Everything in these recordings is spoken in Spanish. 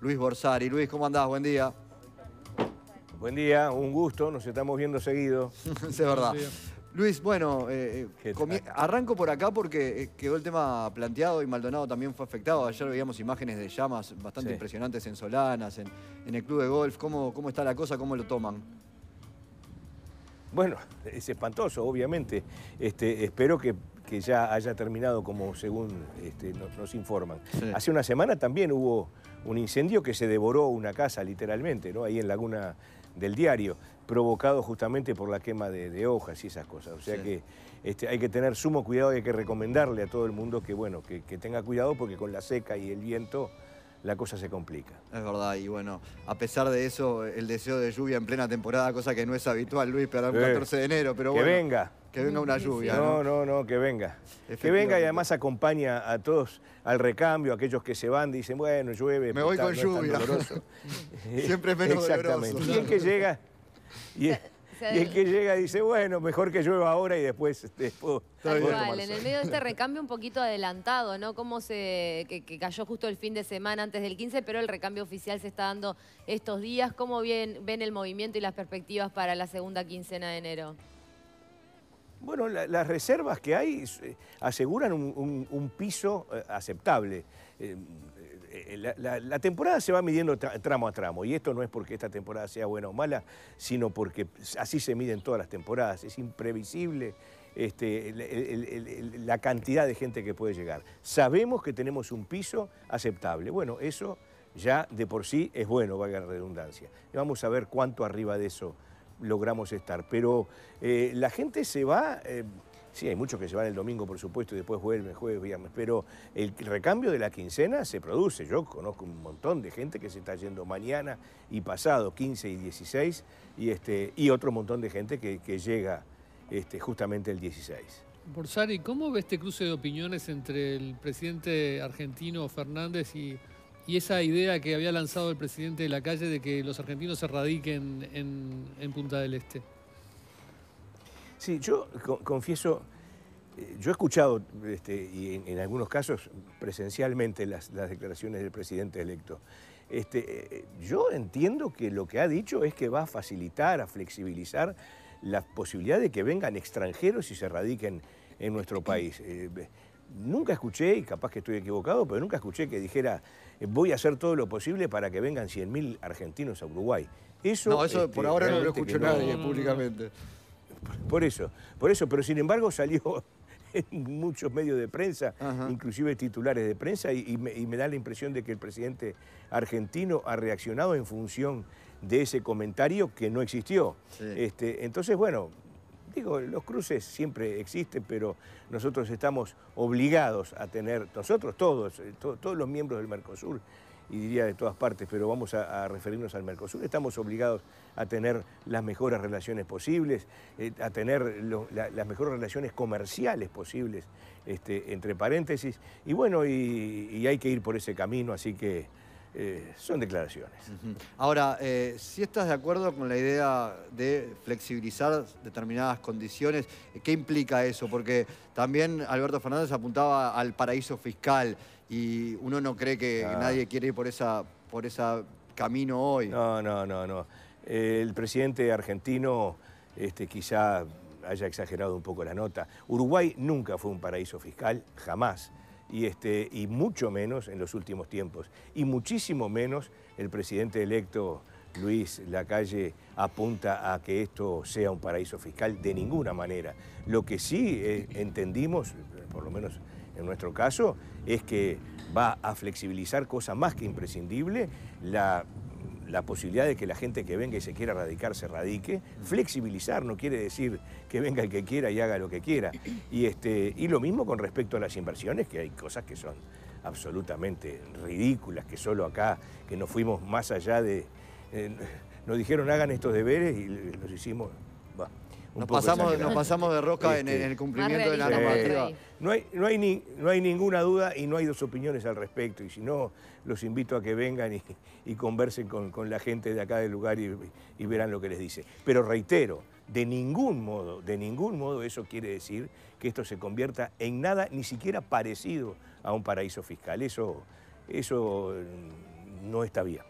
Luis Borsari. Luis, ¿cómo andás? Buen día. Buen día, un gusto, nos estamos viendo seguido. es verdad. Luis, bueno, eh, eh, arranco por acá porque eh, quedó el tema planteado y Maldonado también fue afectado. Ayer veíamos imágenes de llamas bastante impresionantes en Solanas, en, el club de golf. ¿Cómo, ¿Cómo está la cosa? ¿Cómo lo toman? Bueno, es espantoso, obviamente. Este, espero que que ya haya terminado como según este, nos informan. Hace una semana también hubo un incendio que se devoró una casa literalmente, ¿no? ahí en Laguna del Diario, provocado justamente por la quema de, hojas y esas cosas. O sea que este, hay que tener sumo cuidado y hay que recomendarle a todo el mundo que, bueno, que, tenga cuidado porque con la seca y el viento la cosa se complica. Es verdad, y bueno, a pesar de eso, el deseo de lluvia en plena temporada, cosa que no es habitual, Luis, para el 14 de enero, pero bueno. Que venga. Que venga una lluvia. No, no, no, que venga. Que venga y además acompaña a todos al recambio, aquellos que se van, dicen, bueno, llueve. Me voy con lluvia. Siempre es menos Exactamente. Y el que llega... Y que llega dice, bueno, mejor que llueva ahora y después... después Igual, en el medio de este recambio un poquito adelantado, ¿no? Como se, que, cayó justo el fin de semana antes del 15, pero el recambio oficial se está dando estos días. ¿Cómo bien, ven el movimiento y las perspectivas para la segunda quincena de enero? Bueno, las reservas que hay eh, aseguran un, piso eh, aceptable. Eh, la, temporada se va midiendo tramo a tramo y esto no es porque esta temporada sea buena o mala, sino porque así se miden todas las temporadas. Es imprevisible este, la cantidad de gente que puede llegar. Sabemos que tenemos un piso aceptable. Bueno, eso ya de por sí es bueno, valga la redundancia. Vamos a ver cuánto arriba de eso logramos estar. Pero eh, la gente se va, eh, sí, hay muchos que se van el domingo, por supuesto, y después vuelven jueves, viernes, pero el recambio de la quincena se produce. Yo conozco un montón de gente que se está yendo mañana y pasado, 15 y 16, y, este, y otro montón de gente que, llega este, justamente el 16. Borsari, ¿cómo ve este cruce de opiniones entre el presidente argentino Fernández y y esa idea que había lanzado el presidente de la calle de que los argentinos se radiquen en, Punta del Este. Sí, yo confieso, eh, yo he escuchado, este, y en, algunos casos presencialmente, las, declaraciones del presidente electo. Este, eh, yo entiendo que lo que ha dicho es que va a facilitar, a flexibilizar la posibilidad de que vengan extranjeros y se radiquen en nuestro país. Eh, nunca escuché, y capaz que estoy equivocado, pero nunca escuché que dijera eh, voy a hacer todo lo posible para que vengan 100.000 argentinos a Uruguay. Eso, no, eso por este, ahora no lo escucho nadie públicamente. Por eso, por eso, pero sin embargo salió en muchos medios de prensa, inclusive titulares de prensa, y, me, da la impresión de que el presidente argentino ha reaccionado en función de ese comentario que no existió. Este, entonces, bueno, digo, los cruces siempre existen, pero nosotros estamos obligados a tener, nosotros todos, eh, todos los miembros del Mercosur, y diría de todas partes, pero vamos a, referirnos al Mercosur. Estamos obligados a tener las mejores relaciones posibles, eh, a tener las mejores relaciones comerciales posibles, este, entre paréntesis. Y bueno, y hay que ir por ese camino, así que... Eh, son declaraciones. Ahora, eh, si estás de acuerdo con la idea de flexibilizar determinadas condiciones, eh, ¿qué implica eso? Porque también Alberto Fernández apuntaba al paraíso fiscal y uno no cree que nadie quiere ir por esa, por ese camino hoy. No, no, no, no. El presidente argentino este, quizá haya exagerado un poco la nota. Uruguay nunca fue un paraíso fiscal, jamás y, este, y mucho menos en los últimos tiempos. Y muchísimo menos el presidente electo Luis Lacalle apunta a que esto sea un paraíso fiscal de ninguna manera. Lo que sí eh, entendimos, por lo menos en nuestro caso, es que va a flexibilizar cosa más que imprescindible la la posibilidad de que la gente que venga y se quiera radicar se radique. Flexibilizar no quiere decir que venga el que quiera y haga lo que quiera. Y, este, y lo mismo con respecto a las inversiones, que hay cosas que son absolutamente ridículas, que solo acá, que nos fuimos más allá de... Eh, nos dijeron hagan estos deberes y los hicimos nos pasamos, nos pasamos de roca en, el este, cumplimiento de la normativa. no, hay, no, hay no hay ninguna duda y no hay dos opiniones al respecto. Y si no, los invito a que vengan y, conversen con, la gente de acá del lugar y, verán lo que les dice. Pero reitero, de ningún modo, de ningún modo eso quiere decir que esto se convierta en nada ni siquiera parecido a un paraíso fiscal. Eso, eso mm, no está bien.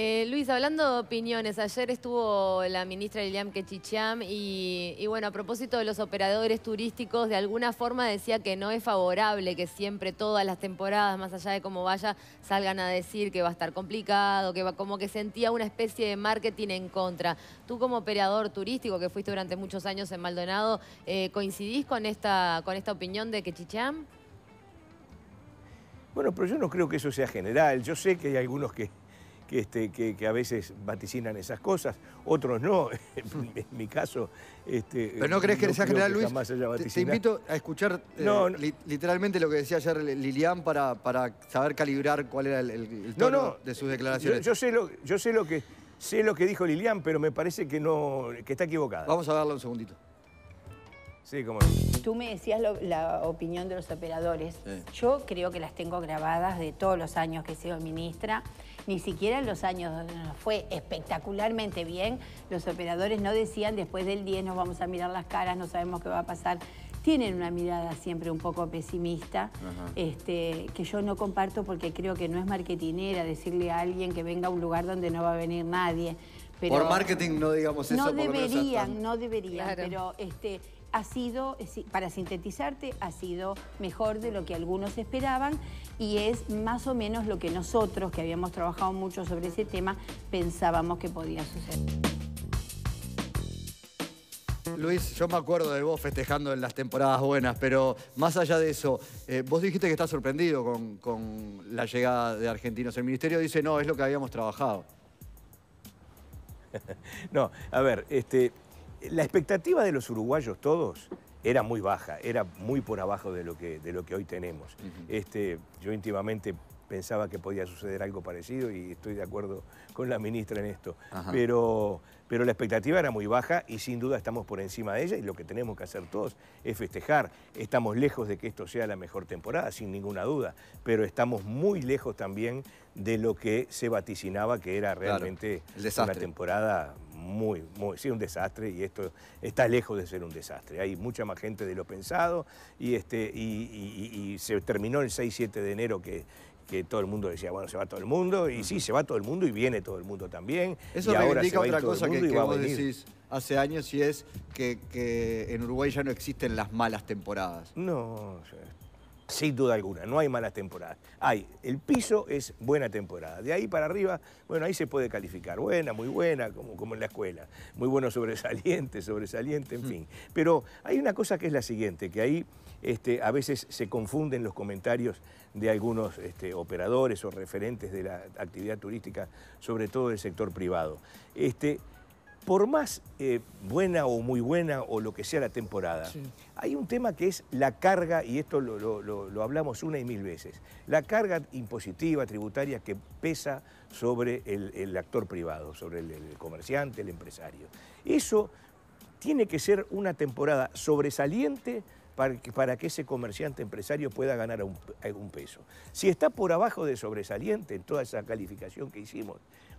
Eh, Luis, hablando de opiniones, ayer estuvo la ministra Lilian Quechicham y, y, bueno, a propósito de los operadores turísticos, de alguna forma decía que no es favorable que siempre todas las temporadas, más allá de cómo vaya, salgan a decir que va a estar complicado, que va, como que sentía una especie de marketing en contra. Tú como operador turístico que fuiste durante muchos años en Maldonado, eh, ¿coincidís con esta, con esta opinión de Quechicham? Bueno, pero yo no creo que eso sea general. Yo sé que hay algunos que este, que, a veces vaticinan esas cosas, otros no, en mi caso... Este, pero no crees que esa general Luis, te, invito a escuchar eh, no, literalmente lo que decía ayer Lilian para, para saber calibrar cuál era el, tono de sus declaraciones. Yo, sé lo, yo sé lo que... Sé lo que dijo Lilian, pero me parece que no que está equivocada. Vamos a darle un segundito. Sí, como... Tú me decías la opinión de los operadores. Yo creo que las tengo grabadas de todos los años que he sido ministra ni siquiera en los años donde nos fue espectacularmente bien, los operadores no decían después del 10 nos vamos a mirar las caras, no sabemos qué va a pasar. Tienen una mirada siempre un poco pesimista, este, que yo no comparto porque creo que no es marketinera decirle a alguien que venga a un lugar donde no va a venir nadie. por marketing no digamos eso. No deberían, no deberían, pero este, ha sido, eh, para sintetizarte, ha sido mejor de lo que algunos esperaban y es más o menos lo que nosotros, que habíamos trabajado mucho sobre ese tema, pensábamos que podía suceder. Luis, yo me acuerdo de vos festejando en las temporadas buenas, pero más allá de eso, eh, vos dijiste que estás sorprendido con, la llegada de argentinos. El ministerio dice, no, es lo que habíamos trabajado. no, a ver, este, la expectativa de los uruguayos todos era muy baja, era muy por abajo de lo que, de lo que hoy tenemos. este, yo íntimamente pensaba que podía suceder algo parecido y estoy de acuerdo con la ministra en esto. Pero, pero la expectativa era muy baja y sin duda estamos por encima de ella y lo que tenemos que hacer todos es festejar. Estamos lejos de que esto sea la mejor temporada, sin ninguna duda, pero estamos muy lejos también de lo que se vaticinaba que era realmente una temporada muy, muy, sí, un desastre y esto está lejos de ser un desastre. Hay mucha más gente de lo pensado y, este, y, se terminó el 6-7 de enero que, que todo el mundo decía, bueno, se va todo el mundo, y sí, se va todo el mundo y viene todo el mundo también. Eso y ahora otra cosa que, vos decís hace años y es que, que, en Uruguay ya no existen las malas temporadas. No, sin duda alguna, no hay mala temporada, Hay, el piso es buena temporada. De ahí para arriba, bueno, ahí se puede calificar. Buena, muy buena, como, como en la escuela. Muy bueno sobresaliente, sobresaliente, en mm. fin. Pero hay una cosa que es la siguiente, que ahí este, a veces se confunden los comentarios de algunos este, operadores o referentes de la actividad turística, sobre todo del sector privado. Este, por más eh, buena o muy buena o lo que sea la temporada, hay un tema que es la carga, y esto lo, hablamos una y mil veces, la carga impositiva, tributaria que pesa sobre el, actor privado, sobre el, comerciante, el empresario. Eso tiene que ser una temporada sobresaliente para que, para que, ese comerciante empresario pueda ganar algún peso. Si está por abajo de sobresaliente en toda esa calificación que hicimos,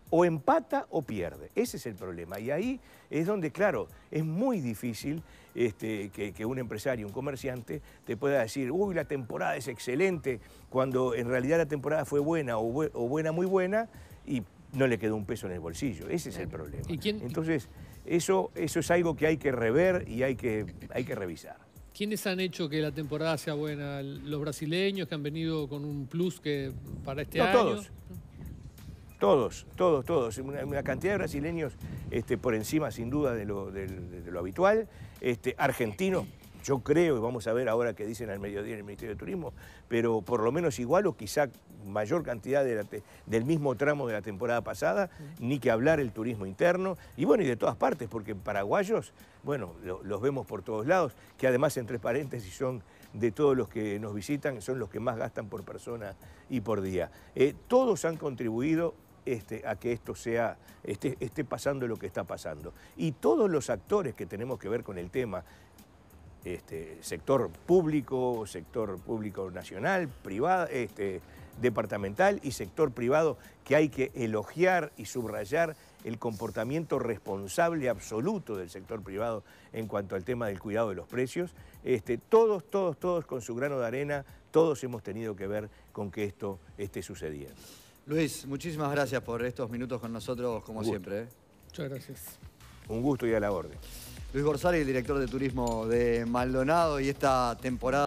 o empata o pierde. Ese es el problema. Y ahí es donde, claro, es muy difícil este, que, un empresario, un comerciante, te pueda decir, uy, la temporada es excelente, cuando en realidad la temporada fue buena o, buena, muy buena, y no le quedó un peso en el bolsillo. Ese es el problema. Entonces, eso, eso es algo que hay que rever y hay que, hay que revisar. ¿Quiénes han hecho que la temporada sea buena? ¿Los brasileños que han venido con un plus que para este año? Todos. Todos, todos, todos. Una, cantidad de brasileños este, por encima, sin duda, de lo, habitual. Este, argentinos, yo creo, y vamos a ver ahora qué dicen al mediodía en el Ministerio de Turismo, pero por lo menos igual o quizá mayor cantidad del mismo tramo de la temporada pasada, ni que hablar el turismo interno, y bueno, y de todas partes, porque paraguayos, bueno, los vemos por todos lados, que además, entre paréntesis, son de todos los que nos visitan, son los que más gastan por persona y por día. Eh, todos han contribuido este, a que esto sea, este, esté, pasando lo que está pasando. Y todos los actores que tenemos que ver con el tema, este, sector público, sector público nacional, privado, departamental y sector privado, que hay que elogiar y subrayar el comportamiento responsable absoluto del sector privado en cuanto al tema del cuidado de los precios. todos, todos, todos con su grano de arena, todos hemos tenido que ver con que esto esté sucediendo. Luis, muchísimas gracias por estos minutos con nosotros, como siempre. ¿eh? Muchas gracias. Un gusto y a la orden. Luis Gorsari, el director de turismo de Maldonado, y esta temporada...